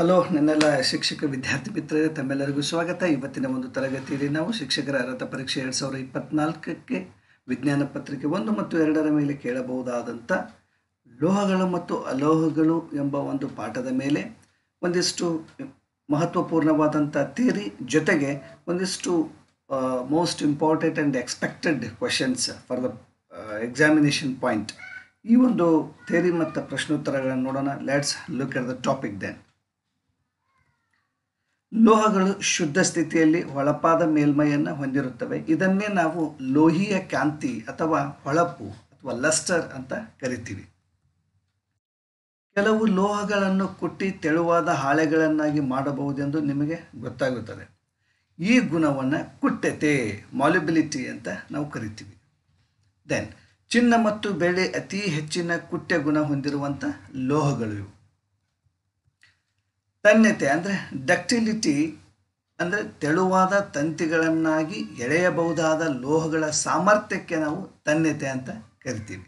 Hello ನನ್ನೆಲ್ಲ ಶಿಕ್ಷಕ ವಿದ್ಯಾರ್ಥಿ ಮಿತ್ರರೇ ತಮ್ಮೆಲ್ಲರಿಗೂ ಸ್ವಾಗತ ಇವತ್ತಿನ ಒಂದು ತರಗತಿಯಲ್ಲಿ ನಾವು ಶಿಕ್ಷಕರ ಅರ್ಹತ ಪರೀಕ್ಷೆ ಎರಡು ಸಾವಿರದ ಇಪ್ಪತ್ನಾಲ್ಕಕ್ಕೆ ವಿಜ್ಞಾನ ಪತ್ರಿಕೆ ಒಂದು ಮತ್ತು ಎರಡರ ಮೇಲೆ ಕೇಳಬಹುದಾದಂಥ ಲೋಹಗಳು ಮತ್ತು ಅಲೋಹಗಳು ಎಂಬ ಒಂದು ಪಾಠದ ಮೇಲೆ ಒಂದಿಷ್ಟು ಮಹತ್ವಪೂರ್ಣವಾದಂಥ ಥಿಯರಿ ಜೊತೆಗೆ ಒಂದಿಷ್ಟು most important and expected questions for the examination point ಈ ಒಂದು ಥಿಯರಿ ಮತ್ತು ಪ್ರಶ್ನೋತ್ತರಗಳನ್ನು ನೋಡೋಣ let's look at the topic then ಲೋಹಗಳು ಶುದ್ಧ ಸ್ಥಿತಿಯಲ್ಲಿ ಹೊಳಪಾದ ಮೇಲ್ಮೈಯನ್ನು ಹೊಂದಿರುತ್ತವೆ ಇದನ್ನೇ ನಾವು ಲೋಹಿಯ ಕಾಂತಿ ಅಥವಾ ಹೊಳಪು ಅಥವಾ ಲಸ್ಟರ್ ಅಂತ ಕರಿತೀವಿ ಕೆಲವು ಲೋಹಗಳನ್ನು ಕುಟ್ಟಿ ತೆಳುವಾದ ಹಾಳೆಗಳನ್ನಾಗಿ ಮಾಡಬಹುದೆಂದು ನಿಮಗೆ ಗೊತ್ತಾಗುತ್ತದೆ ಈ ಗುಣವನ್ನು ಕುಟ್ಟತೆ ಮಾಲಿಬಿಲಿಟಿ ಅಂತ ನಾವು ಕರಿತೀವಿ ದೆನ್ ಚಿನ್ನ ಮತ್ತು ಬೆಳೆ ಅತಿ ಹೆಚ್ಚಿನ ಕುಟ್ಯ ಗುಣ ಹೊಂದಿರುವಂಥ ಲೋಹಗಳು ಇವು ತನ್ಯತೆ ಅಂದರೆ ಡಕ್ಟಿಲಿಟಿ ಅಂದರೆ ತೆಳುವಾದ ತಂತಿಗಳನ್ನಾಗಿ ಎಳೆಯಬಹುದಾದ ಲೋಹಗಳ ಸಾಮರ್ಥ್ಯಕ್ಕೆ ನಾವು ತನ್ಯತೆ ಅಂತ ಕರಿತೀವಿ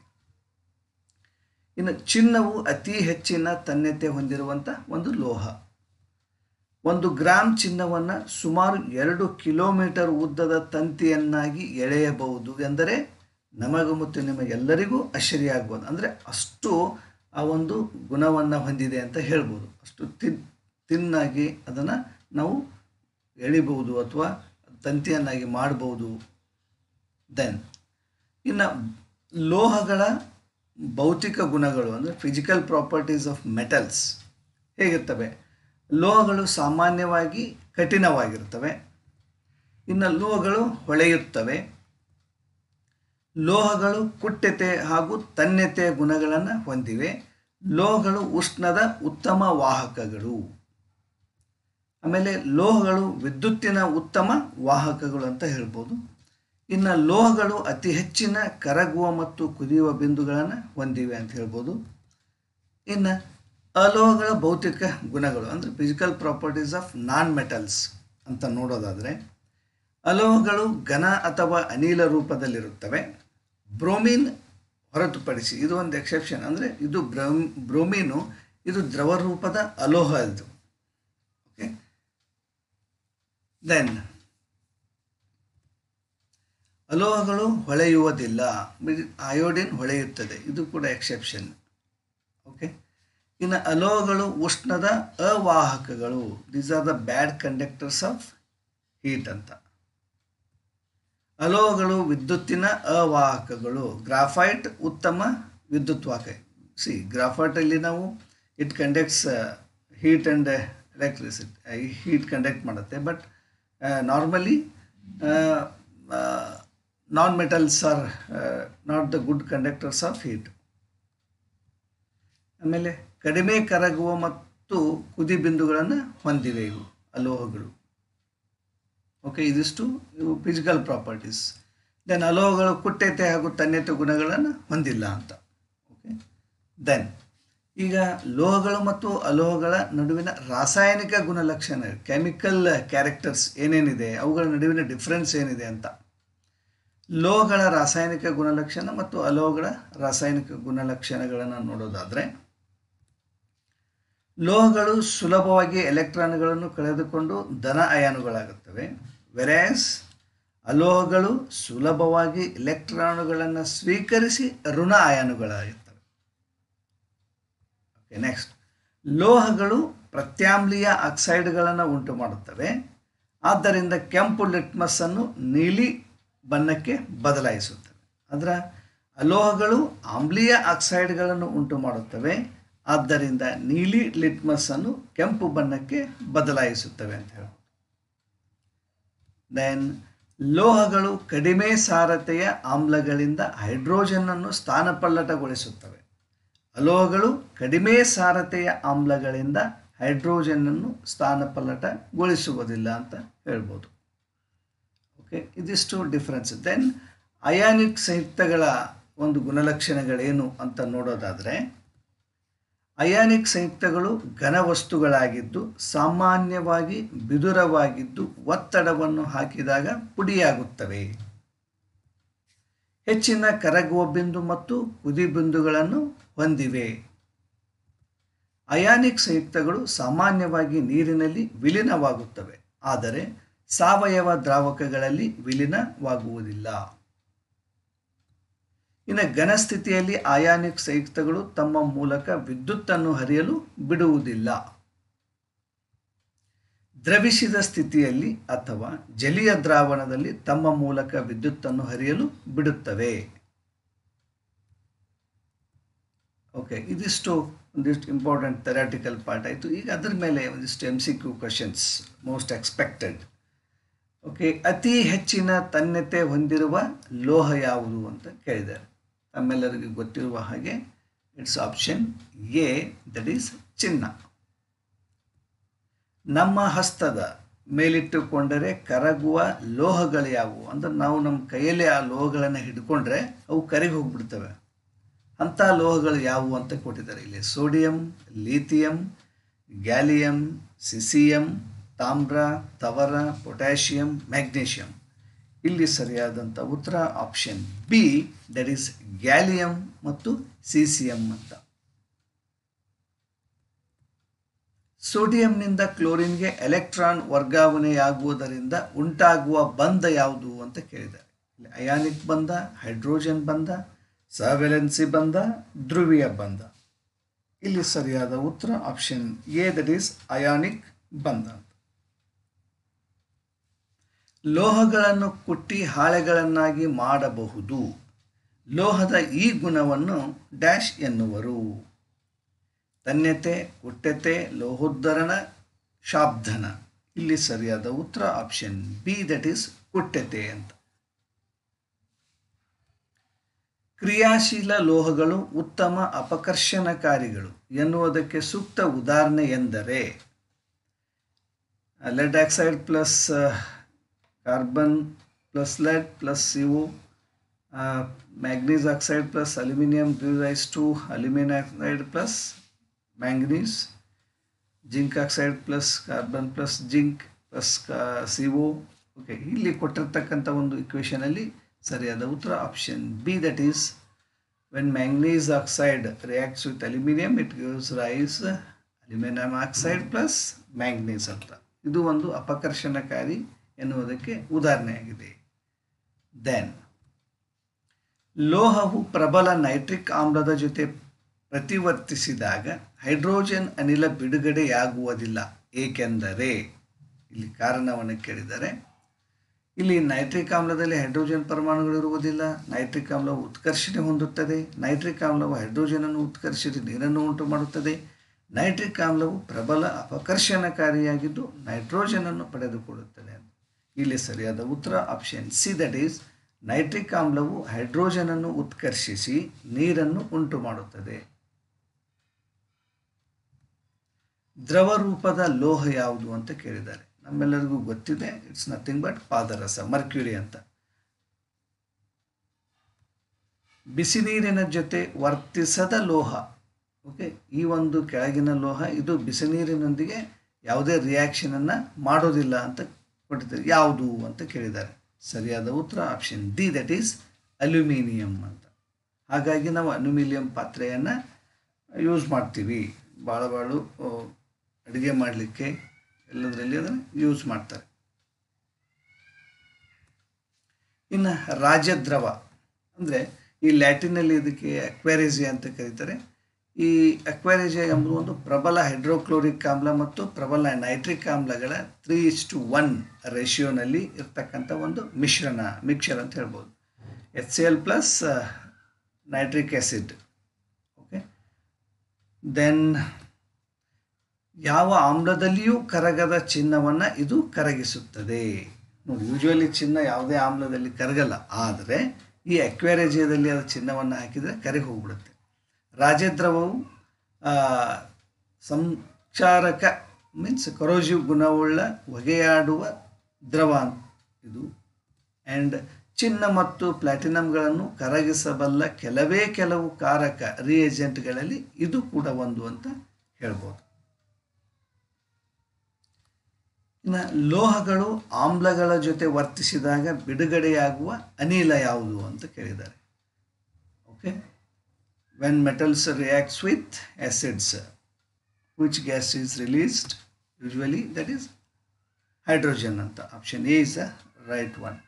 ಇನ್ನು ಚಿನ್ನವು ಅತಿ ಹೆಚ್ಚಿನ ತನ್ಯತೆ ಹೊಂದಿರುವಂಥ ಒಂದು ಲೋಹ ಒಂದು ಗ್ರಾಮ್ ಚಿನ್ನವನ್ನು ಸುಮಾರು ಎರಡು ಕಿಲೋಮೀಟರ್ ಉದ್ದದ ತಂತಿಯನ್ನಾಗಿ ಎಳೆಯಬಹುದು ಎಂದರೆ ನಮಗೂ ಮತ್ತು ನಿಮಗೆಲ್ಲರಿಗೂ ಆಗ್ಬೋದು ಅಂದರೆ ಅಷ್ಟು ಆ ಒಂದು ಗುಣವನ್ನು ಹೊಂದಿದೆ ಅಂತ ಹೇಳ್ಬೋದು ಅಷ್ಟು ತಿನ್ನಾಗಿ ಅದನ್ನು ನಾವು ಎಳಿಬಹುದು ಅಥವಾ ತಂತಿಯನ್ನಾಗಿ ಮಾಡಬಹುದು ದೆನ್ ಇನ್ನು ಲೋಹಗಳ ಭೌತಿಕ ಗುಣಗಳು ಅಂದರೆ ಫಿಸಿಕಲ್ ಪ್ರಾಪರ್ಟೀಸ್ ಆಫ್ ಮೆಟಲ್ಸ್ ಹೇಗಿರ್ತವೆ ಲೋಹಗಳು ಸಾಮಾನ್ಯವಾಗಿ ಕಠಿಣವಾಗಿರ್ತವೆ ಇನ್ನು ಲೋಹಗಳು ಹೊಳೆಯುತ್ತವೆ ಲೋಹಗಳು ಕುಟ್ಟತೆ ಹಾಗೂ ತನ್ಯತೆ ಗುಣಗಳನ್ನು ಹೊಂದಿವೆ ಲೋಹಗಳು ಉಷ್ಣದ ಉತ್ತಮ ವಾಹಕಗಳು ಆಮೇಲೆ ಲೋಹಗಳು ವಿದ್ಯುತ್ತಿನ ಉತ್ತಮ ವಾಹಕಗಳು ಅಂತ ಹೇಳ್ಬೋದು ಇನ್ನು ಲೋಹಗಳು ಅತಿ ಹೆಚ್ಚಿನ ಕರಗುವ ಮತ್ತು ಕುದಿಯುವ ಬಿಂದುಗಳನ್ನು ಹೊಂದಿವೆ ಅಂತ ಹೇಳ್ಬೋದು ಇನ್ನು ಅಲೋಹಗಳ ಭೌತಿಕ ಗುಣಗಳು ಅಂದರೆ physical properties of non metals ಅಂತ ನೋಡೋದಾದರೆ ಅಲೋಹಗಳು ಘನ ಅಥವಾ ಅನಿಲ ರೂಪದಲ್ಲಿರುತ್ತವೆ ಬ್ರೋಮಿನ್ ಹೊರತುಪಡಿಸಿ ಇದು ಒಂದು ಎಕ್ಸೆಪ್ಷನ್ ಅಂದರೆ ಇದು ಬ್ರೋಮಿನು ಇದು ದ್ರವ ರೂಪದ ಅಲೋಹ ಇದು ದೆನ್ ಅಲೋಹಗಳು ಹೊಳೆಯುವುದಿಲ್ಲ ಅಯೋಡಿನ್ ಹೊಳೆಯುತ್ತದೆ ಇದು ಕೂಡ ಎಕ್ಸೆಪ್ಷನ್ ಓಕೆ ಇನ್ನು ಅಲೋಹಗಳು ಉಷ್ಣದ ಅವಾಹಕಗಳು these are the bad conductors of heat ಅಂತ ಅಲೋಹಗಳು ವಿದ್ಯುತ್ತಿನ ಅವಾಹಕಗಳು ಗ್ರಾಫೈಟ್ ಉತ್ತಮ ವಿದ್ಯುತ್ ವಾಹಕ ಸಿ ಗ್ರಾಫೈಟಲ್ಲಿ ನಾವು it conducts heat and electricity heat conduct ಮಾಡುತ್ತೆ but normally non metals are not uh, the good conductors of heat. ಆಮೇಲೆ ಕಡಿಮೆ ಕರಗುವ ಮತ್ತು ಕುದಿ ಬಿಂದುಗಳನ್ನು ಹೊಂದಿವೆ ಇವು ಅಲೋಹಗಳು ಓಕೆ ಇದಿಷ್ಟು ಇವು ಫಿಸಿಕಲ್ ಪ್ರಾಪರ್ಟೀಸ್ ದೆನ್ ಅಲೋಹಗಳು ಕುಟ್ಟೆತೆ ಹಾಗೂ ತನ್ನೆತೆ ಗುಣಗಳನ್ನು ಹೊಂದಿಲ್ಲ ಅಂತ ಓಕೆ ದೆನ್ ಈಗ ಲೋಹಗಳು ಮತ್ತು ಅಲೋಹಗಳ ನಡುವಿನ ರಾಸಾಯನಿಕ ಗುಣಲಕ್ಷಣ ಕೆಮಿಕಲ್ ಕ್ಯಾರೆಕ್ಟರ್ಸ್ ಏನೇನಿದೆ ಅವುಗಳ ನಡುವಿನ ಡಿಫ್ರೆನ್ಸ್ ಏನಿದೆ ಅಂತ ಲೋಹಗಳ ರಾಸಾಯನಿಕ ಗುಣಲಕ್ಷಣ ಮತ್ತು ಅಲೋಹಗಳ ರಾಸಾಯನಿಕ ಗುಣಲಕ್ಷಣಗಳನ್ನು ನೋಡೋದಾದರೆ ಲೋಹಗಳು ಸುಲಭವಾಗಿ ಎಲೆಕ್ಟ್ರಾನ್ಗಳನ್ನು ಕಳೆದುಕೊಂಡು ಧನ ಅಯಾನುಗಳಾಗುತ್ತವೆ ವೆರಾಸ್ ಅಲೋಹಗಳು ಸುಲಭವಾಗಿ ಎಲೆಕ್ಟ್ರಾನುಗಳನ್ನು ಸ್ವೀಕರಿಸಿ ಋಣ ಅಯಾನುಗಳಾಗುತ್ತವೆ ಓಕೆ ನೆಕ್ಸ್ಟ್ ಲೋಹಗಳು ಪ್ರತ್ಯಾಮ್ಲೀಯ ಆಕ್ಸೈಡ್ಗಳನ್ನು ಉಂಟು ಮಾಡುತ್ತವೆ ಆದ್ದರಿಂದ ಕೆಂಪು ಲಿಟ್ಮಸ್ಸನ್ನು ನೀಲಿ ಬಣ್ಣಕ್ಕೆ ಬದಲಾಯಿಸುತ್ತವೆ ಅದರ ಲೋಹಗಳು ಆಮ್ಲೀಯ ಆಕ್ಸೈಡ್ಗಳನ್ನು ಉಂಟು ಮಾಡುತ್ತವೆ ಆದ್ದರಿಂದ ನೀಲಿ ಲಿಟ್ಮಸ್ಸನ್ನು ಕೆಂಪು ಬಣ್ಣಕ್ಕೆ ಬದಲಾಯಿಸುತ್ತವೆ ಅಂತ ಹೇಳಿ ದೆನ್ ಲೋಹಗಳು ಕಡಿಮೆ ಸಾರತೆಯ ಆಮ್ಲಗಳಿಂದ ಹೈಡ್ರೋಜನ್ ಅನ್ನು ಸ್ಥಾನಪಲ್ಲಟಗೊಳಿಸುತ್ತವೆ ಅಲೋಹಗಳು ಕಡಿಮೆ ಸಾರತೆಯ ಆಮ್ಲಗಳಿಂದ ಹೈಡ್ರೋಜನನ್ನು ಸ್ಥಾನಪಲ್ಲಟಗೊಳಿಸುವುದಿಲ್ಲ ಅಂತ ಹೇಳ್ಬೋದು ಓಕೆ ಇದಿಷ್ಟು ಡಿಫ್ರೆನ್ಸ್ ದೆನ್ ಅಯಾನಿಕ್ ಸಂಯುಕ್ತಗಳ ಒಂದು ಗುಣಲಕ್ಷಣಗಳೇನು ಅಂತ ನೋಡೋದಾದರೆ ಅಯಾನಿಕ್ ಸಂಯುಕ್ತಗಳು ಘನವಸ್ತುಗಳಾಗಿದ್ದು ಸಾಮಾನ್ಯವಾಗಿ ಬಿದುರವಾಗಿದ್ದು ಒತ್ತಡವನ್ನು ಹಾಕಿದಾಗ ಪುಡಿಯಾಗುತ್ತವೆ ಹೆಚ್ಚಿನ ಕರಗುವ ಬಿಂದು ಮತ್ತು ಕುದಿ ಬಿಂದುಗಳನ್ನು ಹೊಂದಿವೆ ಅಯಾನಿಕ್ ಸಂಯುಕ್ತಗಳು ಸಾಮಾನ್ಯವಾಗಿ ನೀರಿನಲ್ಲಿ ವಿಲೀನವಾಗುತ್ತವೆ ಆದರೆ ಸಾವಯವ ದ್ರಾವಕಗಳಲ್ಲಿ ವಿಲೀನವಾಗುವುದಿಲ್ಲ ಇನ್ನು ಘನಸ್ಥಿತಿಯಲ್ಲಿ ಅಯಾನಿಕ್ ಸಂಯುಕ್ತಗಳು ತಮ್ಮ ಮೂಲಕ ವಿದ್ಯುತ್ತನ್ನು ಹರಿಯಲು ಬಿಡುವುದಿಲ್ಲ ದ್ರವಿಸಿದ ಸ್ಥಿತಿಯಲ್ಲಿ ಅಥವಾ ಜಲೀಯ ದ್ರಾವಣದಲ್ಲಿ ತಮ್ಮ ಮೂಲಕ ವಿದ್ಯುತ್ತನ್ನು ಹರಿಯಲು ಬಿಡುತ್ತವೆ ಓಕೆ ಇದಿಷ್ಟು ಒಂದಿಷ್ಟು ಇಂಪಾರ್ಟೆಂಟ್ ಥೆರಾಟಿಕಲ್ ಪಾರ್ಟ್ ಆಯಿತು ಈಗ ಅದರ ಮೇಲೆ ಒಂದಿಷ್ಟು M C Q questions most expected okay ಅತಿ ಹೆಚ್ಚಿನ ತನ್ಯತೆ ಹೊಂದಿರುವ ಲೋಹ ಯಾವುದು ಅಂತ ಕೇಳಿದ್ದಾರೆ ತಮ್ಮೆಲ್ಲರಿಗೂ ಗೊತ್ತಿರುವ ಹಾಗೆ it's option A that is ಚಿನ್ನ ನಮ್ಮ ಹಸ್ತದ ಮೇಲಿಟ್ಟುಕೊಂಡರೆ ಕರಗುವ ಲೋಹಗಳು ಯಾವುವು ಅಂದರೆ ನಾವು ನಮ್ಮ ಕೈಯಲ್ಲಿ ಆ ಲೋಹಗಳನ್ನು ಹಿಡ್ಕೊಂಡ್ರೆ ಅವು ಕರಗಿ ಹೋಗ್ಬಿಡ್ತವೆ ಅಂಥ ಲೋಹಗಳು ಯಾವುವು ಅಂತ ಕೊಟ್ಟಿದ್ದಾರೆ ಇಲ್ಲಿ ಸೋಡಿಯಂ ಲೀಥಿಯಂ ಗ್ಯಾಲಿಯಂ ಸಿಸಿಯಂ ತಾಮ್ರ ತವರ ಪೊಟ್ಯಾಷಿಯಂ ಮ್ಯಾಗ್ನೀಷಿಯಮ್ ಇಲ್ಲಿ ಸರಿಯಾದಂಥ ಉತ್ತರ option B that is gallium ಮತ್ತು ಸಿಸಿಯಂ ಅಂತ ಸೋಡಿಯಂನಿಂದ ಕ್ಲೋರಿನ್ಗೆ ಎಲೆಕ್ಟ್ರಾನ್ ವರ್ಗಾವಣೆಯಾಗುವುದರಿಂದ ಉಂಟಾಗುವ ಬಂಧ ಯಾವುದು ಅಂತ ಕೇಳಿದ್ದಾರೆ ಅಯಾನಿಕ್ ಬಂಧ ಹೈಡ್ರೋಜನ್ ಬಂಧ ಸವೆಲೆನ್ಸಿ ಬಂಧ ಧ್ರುವೀಯ ಬಂಧ ಇಲ್ಲಿ ಸರಿಯಾದ ಉತ್ತರ option A that is ionic ಬಂಧ ಲೋಹಗಳನ್ನು ಕುಟ್ಟಿ ಹಾಳೆಗಳನ್ನಾಗಿ ಮಾಡಬಹುದು ಲೋಹದ ಈ ಗುಣವನ್ನು ಡ್ಯಾಶ್ ಎನ್ನುವರು ತನ್ಯತೆ ಒಟ್ಟತೆ ಲೋಹೋದ್ಧರಣ ಶಾಬ್ಧನ ಇಲ್ಲಿ ಸರಿಯಾದ ಉತ್ತರ ಆಪ್ಷನ್ ಬಿ ದಟ್ ಈಸ್ ಒಟ್ಟತೆ ಅಂತ ಕ್ರಿಯಾಶೀಲ ಲೋಹಗಳು ಉತ್ತಮ ಅಪಕರ್ಷಣಕಾರಿಗಳು ಎನ್ನುವುದಕ್ಕೆ ಸೂಕ್ತ ಉದಾಹರಣೆ ಎಂದರೆ lead oxide plus carbon plus lead plus CO manganese oxide plus aluminium rise to aluminium oxide plus manganese, zinc oxide plus carbon plus zinc plus C O ಇಲ್ಲಿ ಕೊಟ್ಟಿರ್ತಕ್ಕಂಥ ಒಂದು ಇಕ್ವೇಷನಲ್ಲಿ ಸರಿಯಾದ ಉತ್ತರ option B that is when manganese oxide reacts with aluminium it gives rise aluminium oxide plus manganese ಅಂತ ಇದು ಒಂದು ಅಪಕರ್ಷಣಕಾರಿ ಎನ್ನುವುದಕ್ಕೆ ಉದಾಹರಣೆಯಾಗಿದೆ ದೆನ್ ಲೋಹವು ಪ್ರಬಲ ನೈಟ್ರಿಕ್ ಆಮ್ಲದ ಜೊತೆ ಪ್ರತಿವರ್ತಿಸಿದಾಗ ಹೈಡ್ರೋಜನ್ ಅನಿಲ ಬಿಡುಗಡೆಯಾಗುವುದಿಲ್ಲ ಏಕೆಂದರೆ ಇಲ್ಲಿ ಕಾರಣವನ್ನು ಕೇಳಿದರೆ ಇಲ್ಲಿ ನೈಟ್ರಿಕ್ ಆಮ್ಲದಲ್ಲಿ ಹೈಡ್ರೋಜನ್ ಇರುವುದಿಲ್ಲ ನೈಟ್ರಿಕ್ ಆಮ್ಲವು ಉತ್ಕರ್ಷಣೆ ಹೊಂದುತ್ತದೆ ನೈಟ್ರಿಕ್ ಆಮ್ಲವು ಹೈಡ್ರೋಜನ್ ಅನ್ನು ಉತ್ಕರ್ಷಿಸಿ ನೀರನ್ನು ಉಂಟು ಮಾಡುತ್ತದೆ ನೈಟ್ರಿಕ್ ಆಮ್ಲವು ಪ್ರಬಲ ಅಪಕರ್ಷಣಕಾರಿಯಾಗಿದ್ದು ಅನ್ನು ಪಡೆದುಕೊಳ್ಳುತ್ತದೆ ಇಲ್ಲಿ ಸರಿಯಾದ ಉತ್ತರ option C that is nitric ಆಮ್ಲವು ಹೈಡ್ರೋಜನನ್ನು ಉತ್ಕರ್ಷಿಸಿ ನೀರನ್ನು ಉಂಟು ಮಾಡುತ್ತದೆ ದ್ರವ ರೂಪದ ಲೋಹ ಯಾವುದು ಅಂತ ಕೇಳಿದ್ದಾರೆ ನಮ್ಮೆಲ್ಲರಿಗೂ ಗೊತ್ತಿದೆ ಇಟ್ಸ್ ನಥಿಂಗ್ ಬಟ್ ಪಾದರಸ ಮರ್ಕ್ಯುರಿ ಅಂತ ಬಿಸಿ ನೀರಿನ ಜೊತೆ ವರ್ತಿಸದ ಲೋಹ ಓಕೆ ಈ ಒಂದು ಕೆಳಗಿನ ಲೋಹ ಇದು ಬಿಸಿ ನೀರಿನೊಂದಿಗೆ ಯಾವುದೇ ರಿಯಾಕ್ಷನನ್ನು ಮಾಡೋದಿಲ್ಲ ಅಂತ ಕೊಟ್ಟಿದ್ದಾರೆ ಯಾವುದು ಅಂತ ಕೇಳಿದ್ದಾರೆ ಸರಿಯಾದ ಉತ್ತರ option D that is aluminium ಅಂತ ಹಾಗಾಗಿ ನಾವು ಅಲ್ಯೂಮಿನಿಯಂ ಪಾತ್ರೆಯನ್ನು ಯೂಸ್ ಮಾಡ್ತೀವಿ ಭಾಳ ಭಾಳ ಅಡುಗೆ ಮಾಡಲಿಕ್ಕೆ ಎಲ್ಲದರಲ್ಲಿ ಅದನ್ನು ಯೂಸ್ ಮಾಡ್ತಾರೆ ಇನ್ನು ರಾಜದ್ರವ ಅಂದರೆ ಈ ಲ್ಯಾಟಿನಲ್ಲಿ ಇದಕ್ಕೆ ಅಕ್ವೇರೇಜಿಯಾ ಅಂತ ಕರೀತಾರೆ ಈ ಅಕ್ವೇರೇಜಿಯಾ ಎಂಬುದು ಒಂದು ಪ್ರಬಲ ಹೈಡ್ರೋಕ್ಲೋರಿಕ್ ಆಮ್ಲ ಮತ್ತು ಪ್ರಬಲ ನೈಟ್ರಿಕ್ ಆಮ್ಲಗಳ ತ್ರೀ ಇಸ್ ಟು ಒನ್ ರೇಷಿಯೋನಲ್ಲಿ ಇರ್ತಕ್ಕಂಥ ಒಂದು ಮಿಶ್ರಣ ಮಿಕ್ಸರ್ ಅಂತ ಹೇಳ್ಬೋದು H C L plus nitric acid okay then ಯಾವ ಆಮ್ಲದಲ್ಲಿಯೂ ಕರಗದ ಚಿನ್ನವನ್ನು ಇದು ಕರಗಿಸುತ್ತದೆ ನೋಡಿ ಯೂಶ್ವಲಿ ಚಿನ್ನ ಯಾವುದೇ ಆಮ್ಲದಲ್ಲಿ ಕರಗಲ್ಲ ಆದರೆ ಈ ಅಕ್ವೇರೇಜಿಯಾದಲ್ಲಿ ಅದು ಚಿನ್ನವನ್ನು ಹಾಕಿದರೆ ಕರಗಿ ಹೋಗ್ಬಿಡುತ್ತೆ ರಾಜದ್ರವವು ಸಂಚಾರಕ ಮೀನ್ಸ್ ಕರೋಜಿವ್ ಗುಣವುಳ್ಳ ಹೊಗೆಯಾಡುವ ದ್ರವ ಇದು ಆ್ಯಂಡ್ ಚಿನ್ನ ಮತ್ತು ಪ್ಲಾಟಿನಮ್ಗಳನ್ನು ಕರಗಿಸಬಲ್ಲ ಕೆಲವೇ ಕೆಲವು ಕಾರಕ ರಿಯೇಜೆಂಟ್ಗಳಲ್ಲಿ ಇದು ಕೂಡ ಒಂದು ಅಂತ ಹೇಳ್ಬೋದು ಲೋಹಗಳು ಆಮ್ಲಗಳ ಜೊತೆ ವರ್ತಿಸಿದಾಗ ಬಿಡುಗಡೆಯಾಗುವ ಅನಿಲ ಯಾವುದು ಅಂತ ಕೇಳಿದ್ದಾರೆ okay when metals reacts with acids which gas is released usually that is hydrogen ಅಂತ option A is a right one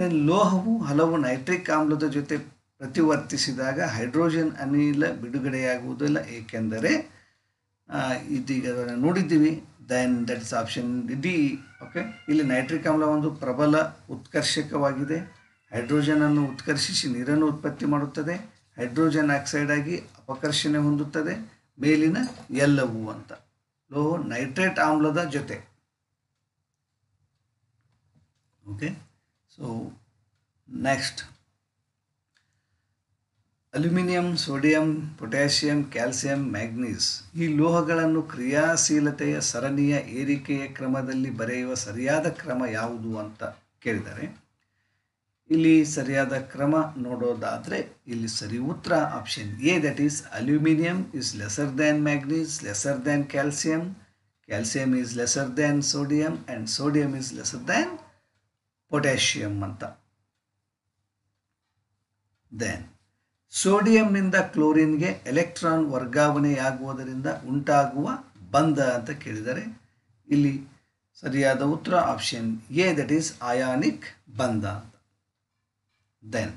then ಲೋಹವು ಹಲವು ನೈಟ್ರಿಕ್ ಆಮ್ಲದ ಜೊತೆ ಪ್ರತಿವರ್ತಿಸಿದಾಗ ಹೈಡ್ರೋಜನ್ ಅನಿಲ ಬಿಡುಗಡೆಯಾಗುವುದಿಲ್ಲ ಏಕೆಂದರೆ ಇದೀಗ ನೋಡಿದ್ದೀವಿ then that's option D okay ಇಲ್ಲಿ ನೈಟ್ರಿಕ್ ಆಮ್ಲ ಒಂದು ಪ್ರಬಲ ಉತ್ಕರ್ಷಕವಾಗಿದೆ ಹೈಡ್ರೋಜನನ್ನು ಉತ್ಕರ್ಷಿಸಿ ನೀರನ್ನು ಉತ್ಪತ್ತಿ ಮಾಡುತ್ತದೆ ಹೈಡ್ರೋಜನ್ ಆಕ್ಸೈಡ್ ಆಗಿ ಅಪಕರ್ಷಣೆ ಹೊಂದುತ್ತದೆ ಮೇಲಿನ ಎಲ್ಲವೂ ಅಂತ ಲೋ ನೈಟ್ರೇಟ್ ಆಮ್ಲದ ಜೊತೆ okay so next aluminium sodium potassium calcium magnesium ಈ ಲೋಹಗಳನ್ನು ಕ್ರಿಯಾಶೀಲತೆಯ ಸರಣಿಯ ಏರಿಕೆಯ ಕ್ರಮದಲ್ಲಿ ಬರೆಯುವ ಸರಿಯಾದ ಕ್ರಮ ಯಾವುದು ಅಂತ ಕೇಳಿದರೆ ಇಲ್ಲಿ ಸರಿಯಾದ ಕ್ರಮ ನೋಡೋದಾದರೆ ಇಲ್ಲಿ ಸರಿ ಉತ್ತರ option A that is aluminium is lesser than magnesium lesser than calcium calcium is lesser than sodium and sodium is lesser than potassium ಅಂತ ದೆನ್ ಸೋಡಿಯಂನಿಂದ ಕ್ಲೋರಿನ್ಗೆ ಎಲೆಕ್ಟ್ರಾನ್ ವರ್ಗಾವಣೆಯಾಗುವುದರಿಂದ ಉಂಟಾಗುವ ಬಂಧ ಅಂತ ಕೇಳಿದರೆ ಇಲ್ಲಿ ಸರಿಯಾದ ಉತ್ತರ option A that is ionic ಬಂಧ ಅಂತ ದೆನ್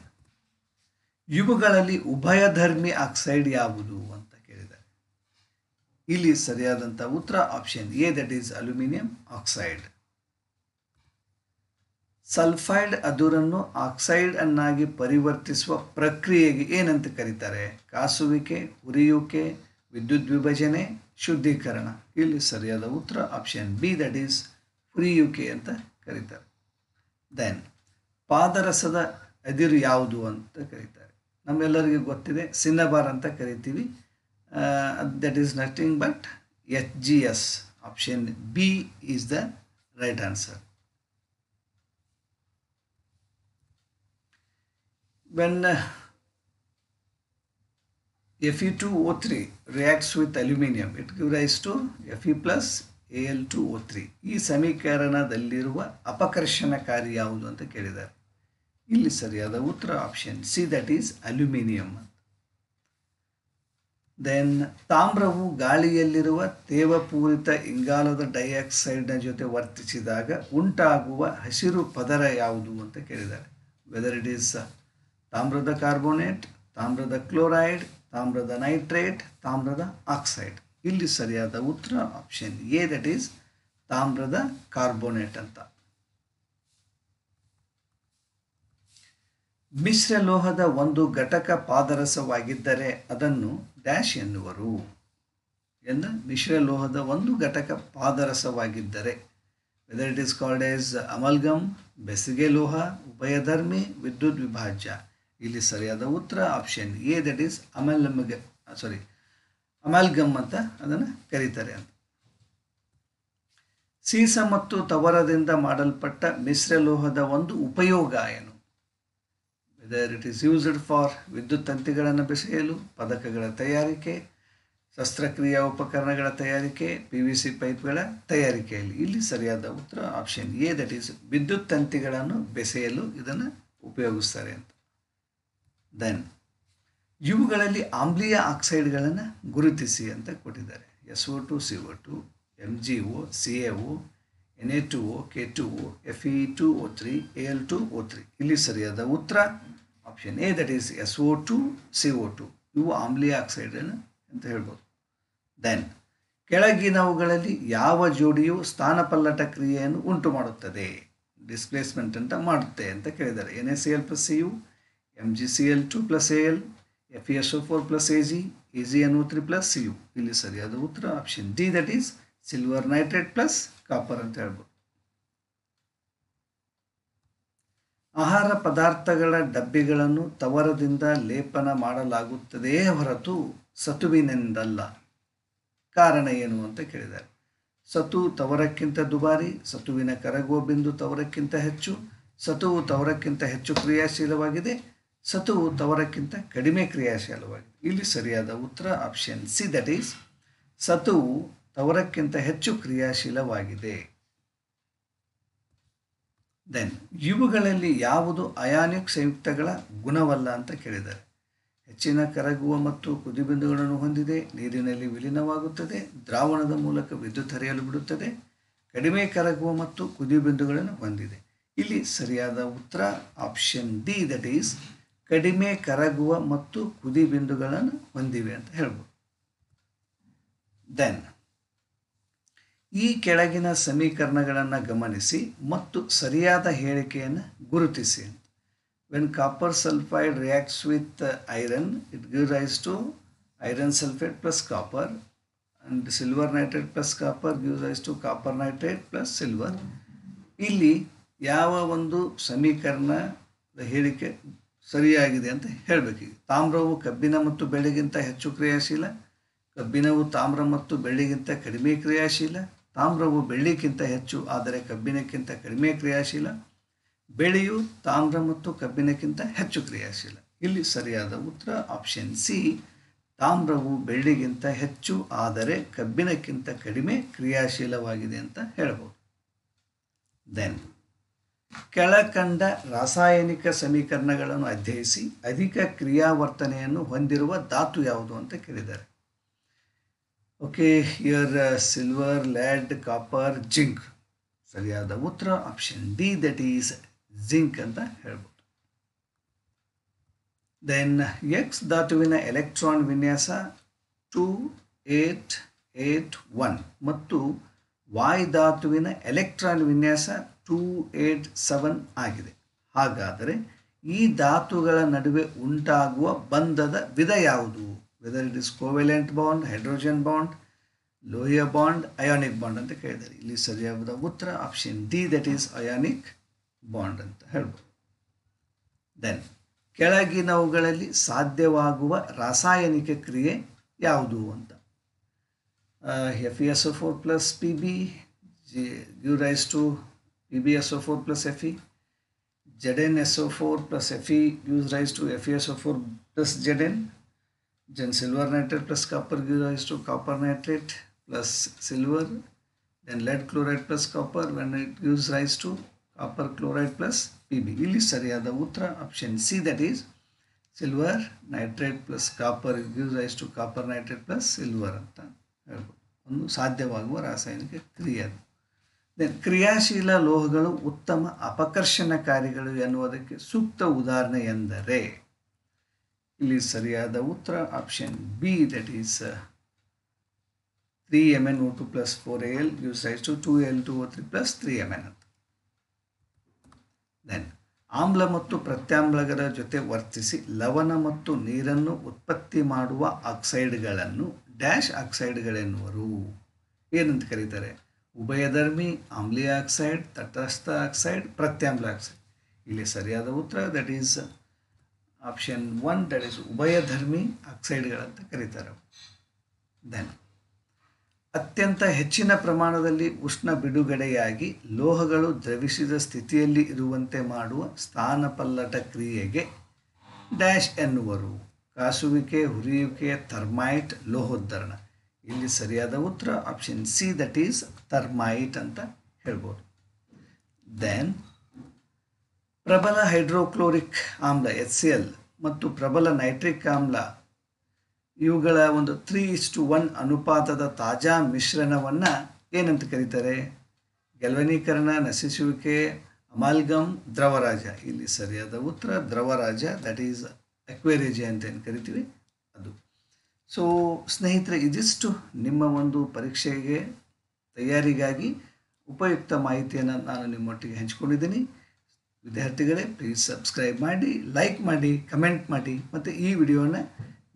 ಇವುಗಳಲ್ಲಿ ಉಭಯಧರ್ಮಿ ಆಕ್ಸೈಡ್ ಯಾವುದು ಅಂತ ಕೇಳಿದರೆ ಇಲ್ಲಿ ಸರಿಯಾದಂಥ ಉತ್ತರ option A that is aluminium oxide sulphide ಅದುರನ್ನು ಆಕ್ಸೈಡ್ ಅನ್ನಾಗಿ ಪರಿವರ್ತಿಸುವ ಪ್ರಕ್ರಿಯೆಗೆ ಏನಂತ ಕರೀತಾರೆ ಕಾಸುವಿಕೆ ಉರಿಯುವಿಕೆ ವಿದ್ಯುತ್ ವಿಭಜನೆ ಶುದ್ಧೀಕರಣ ಇಲ್ಲಿ ಸರಿಯಾದ ಉತ್ತರ ಆಪ್ಷನ್ ಬಿ ದಟ್ ಈಸ್ ಉರಿಯುವಿಕೆ ಅಂತ ಕರೀತಾರೆ ದೆನ್ ಪಾದರಸದ ಅದಿರು ಯಾವುದು ಅಂತ ಕರೀತಾರೆ ನಮ್ಮೆಲ್ಲರಿಗೂ ಗೊತ್ತಿದೆ ಸಿನ್ನಬಾರ್ ಅಂತ ಕರಿತೀವಿ that is nothing but H G S option B is the right answer when uh, Fe2O3 reacts with aluminium, it gives rise to Fe plus Al2O3. ಈ ಸಮೀಕರಣದಲ್ಲಿರುವ ಅಪಕರ್ಷಣಕಾರಿ ಯಾವುದು ಅಂತ ಕೇಳಿದ್ದಾರೆ ಇಲ್ಲಿ ಸರಿಯಾದ ಉತ್ತರ option C that is aluminium then ತಾಮ್ರವು ಗಾಳಿಯಲ್ಲಿರುವ ತೇವಪೂರಿತ ಇಂಗಾಲದ ಡೈಆಕ್ಸೈಡ್ನ ಜೊತೆ ವರ್ತಿಸಿದಾಗ ಉಂಟಾಗುವ ಹಸಿರು ಪದರ ಯಾವುದು ಅಂತ ಕೇಳಿದ್ದಾರೆ ವೆದರ್ ಇಟ್ ಈಸ್ ತಾಮ್ರದ ಕಾರ್ಬೋನೇಟ್ ತಾಮ್ರದ ಕ್ಲೋರೈಡ್ ತಾಮ್ರದ ನೈಟ್ರೇಟ್ ತಾಮ್ರದ ಆಕ್ಸೈಡ್ ಇಲ್ಲಿ ಸರಿಯಾದ ಉತ್ತರ ಆಪ್ಷನ್ ಎ ದಟ್ ಈಸ್ ತಾಮ್ರದ ಕಾರ್ಬೋನೇಟ್ ಅಂತ ಮಿಶ್ರ ಲೋಹದ ಒಂದು ಘಟಕ ಪಾದರಸವಾಗಿದ್ದರೆ ಅದನ್ನು ಡ್ಯಾಶ್ ಎನ್ನುವರು ಎಂದ ಮಿಶ್ರ ಲೋಹದ ಒಂದು ಘಟಕ ಪಾದರಸವಾಗಿದ್ದರೆ whether it is called as amalgam ಬೆಸಿಗೆ ಲೋಹ ಉಭಯಧರ್ಮಿ ವಿದ್ಯುತ್ ವಿಭಾಜ್ಯ ಇಲ್ಲಿ ಸರಿಯಾದ ಉತ್ತರ ಆಪ್ಷನ್ ಎ ದಟ್ ಈಸ್ ಅಮಲ್ಗಮ್ಗ ಸಾರಿ ಅಮಲ್ಗಮ್ ಅಂತ ಅದನ್ನು ಕರೀತಾರೆ ಅಂತ ಸೀಸ ಮತ್ತು ತವರದಿಂದ ಮಾಡಲ್ಪಟ್ಟ ಮಿಶ್ರಲೋಹದ ಒಂದು ಉಪಯೋಗ ಏನು whether it is used for ವಿದ್ಯುತ್ ತಂತಿಗಳನ್ನು ಬೆಸೆಯಲು ಪದಕಗಳ ತಯಾರಿಕೆ ಶಸ್ತ್ರಕ್ರಿಯಾ ಉಪಕರಣಗಳ ತಯಾರಿಕೆ ಪಿ ವಿ ಸಿ ಪೈಪ್ಗಳ ತಯಾರಿಕೆಯಲ್ಲಿ ಇಲ್ಲಿ ಸರಿಯಾದ ಉತ್ತರ ಆಪ್ಷನ್ ಎ ದಟ್ ಈಸ್ ವಿದ್ಯುತ್ ತಂತಿಗಳನ್ನು ಬೆಸೆಯಲು ಇದನ್ನು ಉಪಯೋಗಿಸ್ತಾರೆ ಅಂತ ದೆನ್ ಇವುಗಳಲ್ಲಿ ಆಮ್ಲೀಯ ಆಕ್ಸೈಡ್ಗಳನ್ನು ಗುರುತಿಸಿ ಅಂತ ಕೊಟ್ಟಿದ್ದಾರೆ S O two C O two M G O C A O N A two O K two O F E two O three A L two O three ಇಲ್ಲಿ ಸರಿಯಾದ ಉತ್ತರ option A that is S O two C O two ಇವು ಆಮ್ಲೀಯ ಆಕ್ಸೈಡನ್ನು ಅಂತ ಹೇಳ್ಬೋದು then ಕೆಳಗಿನವುಗಳಲ್ಲಿ ಯಾವ ಜೋಡಿಯು ಸ್ಥಾನಪಲ್ಲಟ ಕ್ರಿಯೆಯನ್ನು ಉಂಟು ಮಾಡುತ್ತದೆ ಡಿಸ್ಪ್ಲೇಸ್ಮೆಂಟ್ ಅಂತ ಮಾಡುತ್ತೆ ಅಂತ ಕೇಳಿದ್ದಾರೆ N S C L plus C U MgCl2 plus Al, FeSO4 plus Ag, AgNO3 plus Cu. ಇಲ್ಲಿ ಸರಿಯಾದ ಉತ್ತರ option D that is silver nitrate plus copper ಅಂತ ಹೇಳ್ಬೋದು ಆಹಾರ ಪದಾರ್ಥಗಳ ಡಬ್ಬಿಗಳನ್ನು ತವರದಿಂದ ಲೇಪನ ಮಾಡಲಾಗುತ್ತದೆಯೇ ಹೊರತು ಸತುವಿನಿಂದಲ್ಲ ಕಾರಣ ಏನು ಅಂತ ಕೇಳಿದ್ದಾರೆ ಸತು ತವರಕ್ಕಿಂತ ದುಬಾರಿ ಸತುವಿನ ಕರಗುವ ಬಿಂದು ತವರಕ್ಕಿಂತ ಹೆಚ್ಚು ಸತುವು ತವರಕ್ಕಿಂತ ಹೆಚ್ಚು ಕ್ರಿಯಾಶೀಲವಾಗಿದೆ ಸತುವು ತವರಕ್ಕಿಂತ ಕಡಿಮೆ ಕ್ರಿಯಾಶೀಲವಾಗಿದೆ ಇಲ್ಲಿ ಸರಿಯಾದ ಉತ್ತರ ಆಪ್ಷನ್ ಸಿ ದಟ್ ಈಸ್ ಸತುವು ತವರಕ್ಕಿಂತ ಹೆಚ್ಚು ಕ್ರಿಯಾಶೀಲವಾಗಿದೆ ದೆನ್ ಇವುಗಳಲ್ಲಿ ಯಾವುದು ಅಯಾನಿಕ್ ಸಂಯುಕ್ತಗಳ ಗುಣವಲ್ಲ ಅಂತ ಕೇಳಿದ್ದಾರೆ ಹೆಚ್ಚಿನ ಕರಗುವ ಮತ್ತು ಕುದಿಬಿಂದುಗಳನ್ನು ಹೊಂದಿದೆ ನೀರಿನಲ್ಲಿ ವಿಲೀನವಾಗುತ್ತದೆ ದ್ರಾವಣದ ಮೂಲಕ ವಿದ್ಯುತ್ ಹರಿಯಲು ಬಿಡುತ್ತದೆ ಕಡಿಮೆ ಕರಗುವ ಮತ್ತು ಕುದಿಬಿಂದುಗಳನ್ನು ಹೊಂದಿದೆ ಇಲ್ಲಿ ಸರಿಯಾದ ಉತ್ತರ ಆಪ್ಷನ್ ಡಿ ದಟ್ ಈಸ್ ಕಡಿಮೆ ಕರಗುವ ಮತ್ತು ಕುದಿ ಬಿಂದುಗಳನ್ನು ಹೊಂದಿವೆ ಅಂತ ಹೇಳ್ಬೋದು ದೆನ್ ಈ ಕೆಳಗಿನ ಸಮೀಕರಣಗಳನ್ನು ಗಮನಿಸಿ ಮತ್ತು ಸರಿಯಾದ ಹೇಳಿಕೆಯನ್ನು ಗುರುತಿಸಿ ಅಂತ when copper sulphide reacts with iron it give rise to iron sulphate plus copper and silver nitrate plus copper give rise to copper nitrate plus silver ಇಲ್ಲಿ ಯಾವ ಒಂದು ಸಮೀಕರಣ ಹೇಳಿಕೆ ಸರಿಯಾಗಿದೆ ಅಂತ ಹೇಳಬೇಕೀಗ ತಾಮ್ರವು ಕಬ್ಬಿನ ಮತ್ತು ಬೆಳ್ಳಿಗಿಂತ ಹೆಚ್ಚು ಕ್ರಿಯಾಶೀಲ ಕಬ್ಬಿನವು ತಾಮ್ರ ಮತ್ತು ಬೆಳ್ಳಿಗಿಂತ ಕಡಿಮೆ ಕ್ರಿಯಾಶೀಲ ತಾಮ್ರವು ಬೆಳ್ಳಿಗಿಂತ ಹೆಚ್ಚು ಆದರೆ ಕಬ್ಬಿಣಕ್ಕಿಂತ ಕಡಿಮೆ ಕ್ರಿಯಾಶೀಲ ಬೆಳೆಯು ತಾಮ್ರ ಮತ್ತು ಕಬ್ಬಿನಕ್ಕಿಂತ ಹೆಚ್ಚು ಕ್ರಿಯಾಶೀಲ ಇಲ್ಲಿ ಸರಿಯಾದ ಉತ್ತರ ಆಪ್ಷನ್ ಸಿ ತಾಮ್ರವು ಬೆಳ್ಳಿಗಿಂತ ಹೆಚ್ಚು ಆದರೆ ಕಬ್ಬಿಣಕ್ಕಿಂತ ಕಡಿಮೆ ಕ್ರಿಯಾಶೀಲವಾಗಿದೆ ಅಂತ ಹೇಳಬಹುದು ದೆನ್ ಕೆಳಕಂಡ ರಾಸಾಯನಿಕ ಸಮೀಕರಣಗಳನ್ನು ಅಧ್ಯಯಿಸಿ ಅಧಿಕ ಕ್ರಿಯಾವರ್ತನೆಯನ್ನು ಹೊಂದಿರುವ ಧಾತು ಯಾವುದು ಅಂತ ಕೇಳಿದ್ದಾರೆ okay here silver lead copper zinc ಸರಿಯಾದ ಉತ್ತರ option D that is zinc ಅಂತ ಹೇಳ್ಬೋದು ದೆನ್ ಎಕ್ಸ್ ಧಾತುವಿನ ಎಲೆಕ್ಟ್ರಾನ್ ವಿನ್ಯಾಸ ಟು ಏಟ್ ಏಟ್ ಒನ್ ಮತ್ತು ವಾಯ್ ಧಾತುವಿನ ಎಲೆಕ್ಟ್ರಾನ್ ವಿನ್ಯಾಸ ಟೂ ಏಟ್ ಸೆವೆನ್ ಆಗಿದೆ ಹಾಗಾದರೆ ಈ ಧಾತುಗಳ ನಡುವೆ ಉಂಟಾಗುವ ಬಂಧದ ವಿಧ ಯಾವುದು whether it is covalent bond hydrogen bond ಲೋಹಿಯ ಬಾಂಡ್ ಅಯಾನಿಕ್ ಬಾಂಡ್ ಅಂತ ಕೇಳಿದ್ದಾರೆ ಇಲ್ಲಿ ಸರಿಯಾದ ಉತ್ತರ option D that is ionic bond ಅಂತ ಹೇಳ್ಬೋದು ದೆನ್ ಕೆಳಗಿನವುಗಳಲ್ಲಿ ಸಾಧ್ಯವಾಗುವ ರಾಸಾಯನಿಕ ಕ್ರಿಯೆ ಯಾವುದು ಅಂತ F S four plus P B G rise to PbSO4 plus Fe. ZnSO4 plus Fe gives rise to FeSO4 plus Zn. Then silver nitrate plus copper gives rise to copper nitrate plus silver. Then lead chloride plus copper when it gives rise to copper chloride plus Pb. Really sariyada utra option C that is silver nitrate plus copper gives rise to copper nitrate plus silver ಅಂತ ಹೇಳ್ಬೋದು ಒಂದು ಸಾಧ್ಯವಾಗುವ ರಾಸಾಯನಿಕ ಕ್ರಿಯೆ ಕ್ರಿಯಾಶೀಲ ಲೋಹಗಳು ಉತ್ತಮ ಅಪಕರ್ಷಣಕಾರಿಗಳು ಎನ್ನುವುದಕ್ಕೆ ಸೂಕ್ತ ಉದಾಹರಣೆ ಎಂದರೆ ಇಲ್ಲಿ ಸರಿಯಾದ ಉತ್ತರ option B that is three M N O two plus four A L U rise to two L two O three plus three M N ಅಂತ ದೆನ್ ಆಮ್ಲ ಮತ್ತು ಪ್ರತ್ಯಾಮ್ಲಗಳ ಜೊತೆ ವರ್ತಿಸಿ ಲವಣ ಮತ್ತು ನೀರನ್ನು ಉತ್ಪತ್ತಿ ಮಾಡುವ ಆಕ್ಸೈಡ್ಗಳನ್ನು ಡ್ಯಾಶ್ ಆಕ್ಸೈಡ್ಗಳೆನ್ನುವರು ಏನಂತ ಕರೀತಾರೆ ಉಭಯಧರ್ಮಿ ಆಮ್ಲೀಯ ಆಕ್ಸೈಡ್ ತಟಸ್ಥ ಆಕ್ಸೈಡ್ ಪ್ರತ್ಯಾಮ್ಲ ಆಕ್ಸೈಡ್ ಇಲ್ಲಿ ಸರಿಯಾದ ಉತ್ತರ that is option one that is ಉಭಯಧರ್ಮಿ ಆಕ್ಸೈಡ್ಗಳಂತ ಕರೀತಾರೆ ದೆನ್ ಅತ್ಯಂತ ಹೆಚ್ಚಿನ ಪ್ರಮಾಣದಲ್ಲಿ ಉಷ್ಣ ಬಿಡುಗಡೆಯಾಗಿ ಲೋಹಗಳು ದ್ರವಿಸಿದ ಸ್ಥಿತಿಯಲ್ಲಿ ಇರುವಂತೆ ಮಾಡುವ ಸ್ಥಾನಪಲ್ಲಟ ಕ್ರಿಯೆಗೆ ಡ್ಯಾಶ್ ಎನ್ನುವರು ಕಾಸುವಿಕೆ ಹುರಿಯುವಿಕೆ ಥರ್ಮೈಟ್ ಲೋಹೋದ್ಧರಣ ಇಲ್ಲಿ ಸರಿಯಾದ ಉತ್ತರ option C that is thermite ಅಂತ ಹೇಳ್ಬೋದು ದೆನ್ ಪ್ರಬಲ ಹೈಡ್ರೋಕ್ಲೋರಿಕ್ ಆಮ್ಲ ಎಚ್ ಸಿ ಎಲ್ ಮತ್ತು ಪ್ರಬಲ ನೈಟ್ರಿಕ್ ಆಮ್ಲ ಇವುಗಳ ಒಂದು ತ್ರೀ ಟು ಒನ್ ಅನುಪಾತದ ತಾಜಾ ಮಿಶ್ರಣವನ್ನು ಏನಂತ ಕರೀತಾರೆ ಗೆಲ್ವನೀಕರಣ ನಶಿಸುವಿಕೆ ಅಮಾಲ್ಗಮ್ ದ್ರವರಾಜ ಇಲ್ಲಿ ಸರಿಯಾದ ಉತ್ತರ ದ್ರವರಾಜ ದಟ್ ಈಸ್ ಅಕ್ವೇರೇಜಿ ಅಂತ ಏನು ಕರಿತೀವಿ ಸೊ ಸ್ನೇಹಿತರೆ ಇದಿಷ್ಟು ನಿಮ್ಮ ಒಂದು ಪರೀಕ್ಷೆಗೆ ತಯಾರಿಗಾಗಿ ಉಪಯುಕ್ತ ಮಾಹಿತಿಯನ್ನು ನಾನು ನಿಮ್ಮೊಟ್ಟಿಗೆ ಹಂಚಿಕೊಂಡಿದ್ದೀನಿ ವಿದ್ಯಾರ್ಥಿಗಳೇ ಪ್ಲೀಸ್ ಸಬ್ಸ್ಕ್ರೈಬ್ ಮಾಡಿ ಲೈಕ್ ಮಾಡಿ ಕಮೆಂಟ್ ಮಾಡಿ ಮತ್ತು ಈ ವಿಡಿಯೋನ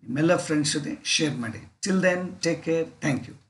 ನಿಮ್ಮೆಲ್ಲ ಫ್ರೆಂಡ್ಸ್ ಜೊತೆ ಶೇರ್ ಮಾಡಿ chill then take care thank you